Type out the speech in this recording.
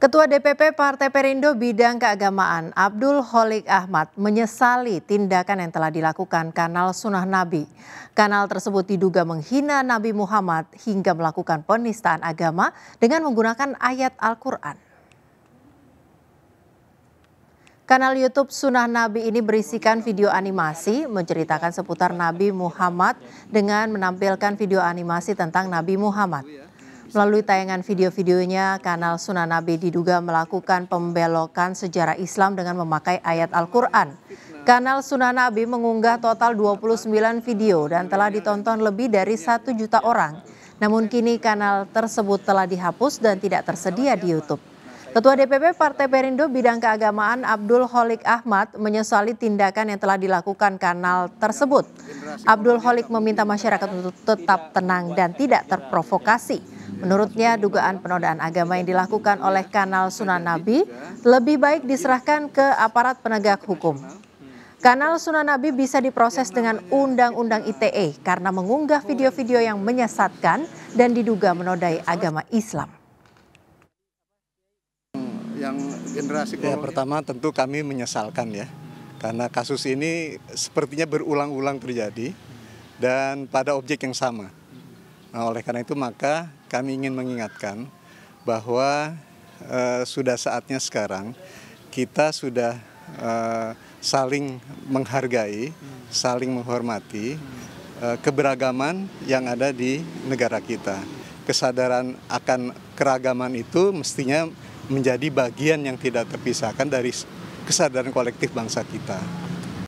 Ketua DPP Partai Perindo Bidang Keagamaan Abdul Holik Ahmad menyesali tindakan yang telah dilakukan kanal Sunnah Nabi. Kanal tersebut diduga menghina Nabi Muhammad hingga melakukan penistaan agama dengan menggunakan ayat Al-Quran. Kanal YouTube Sunnah Nabi ini berisikan video animasi menceritakan seputar Nabi Muhammad dengan menampilkan video animasi tentang Nabi Muhammad. Melalui tayangan video-videonya, kanal Sunan Nabi diduga melakukan pembelokan sejarah Islam dengan memakai ayat Al-Quran. Kanal Sunan Nabi mengunggah total 29 video dan telah ditonton lebih dari satu juta orang. Namun kini kanal tersebut telah dihapus dan tidak tersedia di YouTube. Ketua DPP Partai Perindo Bidang Keagamaan Abdul Holik Ahmad menyesali tindakan yang telah dilakukan kanal tersebut. Abdul Holik meminta masyarakat untuk tetap tenang dan tidak terprovokasi. Menurutnya, dugaan penodaan agama yang dilakukan oleh kanal Sunan Nabi lebih baik diserahkan ke aparat penegak hukum. Kanal Sunan Nabi bisa diproses dengan Undang-Undang ITE karena mengunggah video-video yang menyesatkan dan diduga menodai agama Islam. Yang generasi ya, pertama tentu kami menyesalkan ya karena kasus ini sepertinya berulang-ulang terjadi dan pada objek yang sama Nah, oleh karena itu maka kami ingin mengingatkan bahwa e, sudah saatnya sekarang kita sudah e, saling menghargai, saling menghormati e, keberagaman yang ada di negara kita. Kesadaran akan keragaman itu mestinya menjadi bagian yang tidak terpisahkan dari kesadaran kolektif bangsa kita.